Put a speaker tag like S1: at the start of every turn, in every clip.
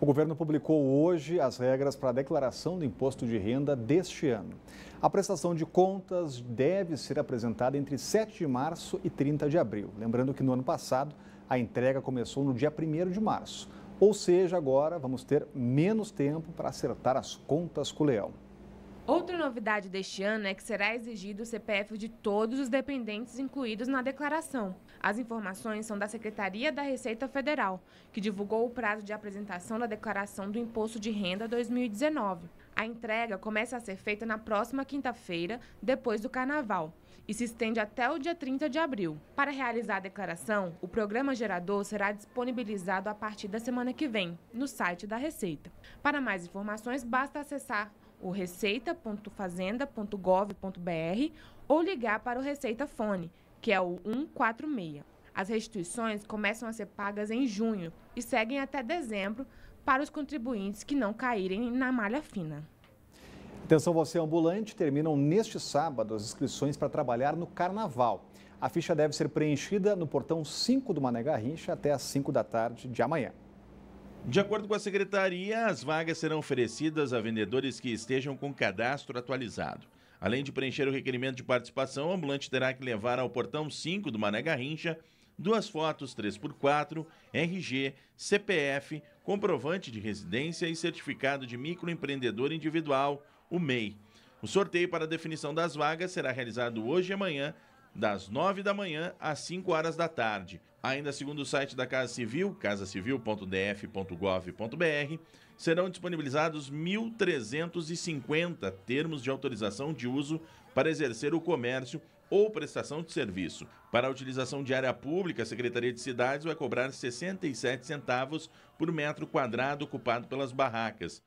S1: O governo publicou hoje as regras para a declaração do imposto de renda deste ano. A prestação de contas deve ser apresentada entre 7 de março e 30 de abril. Lembrando que no ano passado a entrega começou no dia 1 de março. Ou seja, agora vamos ter menos tempo para acertar as contas com o leão.
S2: Outra novidade deste ano é que será exigido o CPF de todos os dependentes incluídos na declaração. As informações são da Secretaria da Receita Federal, que divulgou o prazo de apresentação da declaração do Imposto de Renda 2019. A entrega começa a ser feita na próxima quinta-feira, depois do Carnaval, e se estende até o dia 30 de abril. Para realizar a declaração, o programa gerador será disponibilizado a partir da semana que vem, no site da Receita. Para mais informações, basta acessar o receita.fazenda.gov.br ou ligar para o Receita Fone, que é o 146. As restituições começam a ser pagas em junho e seguem até dezembro para os contribuintes que não caírem na malha fina.
S1: Atenção você ambulante, terminam neste sábado as inscrições para trabalhar no Carnaval. A ficha deve ser preenchida no portão 5 do Mané Garrincha até às 5 da tarde de amanhã.
S3: De acordo com a secretaria, as vagas serão oferecidas a vendedores que estejam com cadastro atualizado. Além de preencher o requerimento de participação, o ambulante terá que levar ao portão 5 do Mané Garrincha duas fotos 3x4, RG, CPF, comprovante de residência e certificado de microempreendedor individual, o MEI. O sorteio para definição das vagas será realizado hoje e amanhã das 9 da manhã às 5 horas da tarde. Ainda segundo o site da Casa Civil, casacivil.df.gov.br, serão disponibilizados 1.350 termos de autorização de uso para exercer o comércio ou prestação de serviço. Para a utilização de área pública, a Secretaria de Cidades vai cobrar 67 centavos por metro quadrado ocupado pelas barracas.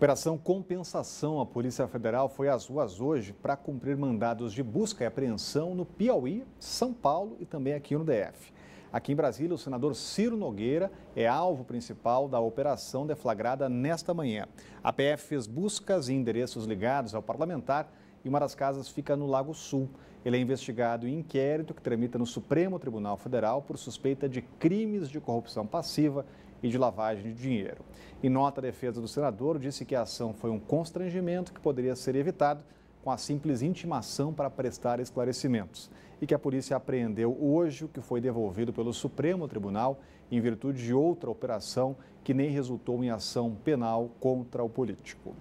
S1: Operação Compensação, a Polícia Federal foi às ruas hoje para cumprir mandados de busca e apreensão no Piauí, São Paulo e também aqui no DF. Aqui em Brasília, o senador Ciro Nogueira é alvo principal da operação deflagrada nesta manhã. A PF fez buscas em endereços ligados ao parlamentar e uma das casas fica no Lago Sul. Ele é investigado em inquérito que tramita no Supremo Tribunal Federal por suspeita de crimes de corrupção passiva e de lavagem de dinheiro. Em nota, a defesa do senador disse que a ação foi um constrangimento que poderia ser evitado com a simples intimação para prestar esclarecimentos e que a polícia apreendeu hoje o que foi devolvido pelo Supremo Tribunal em virtude de outra operação que nem resultou em ação penal contra o político.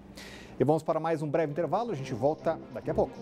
S1: E vamos para mais um breve intervalo, a gente volta daqui a pouco.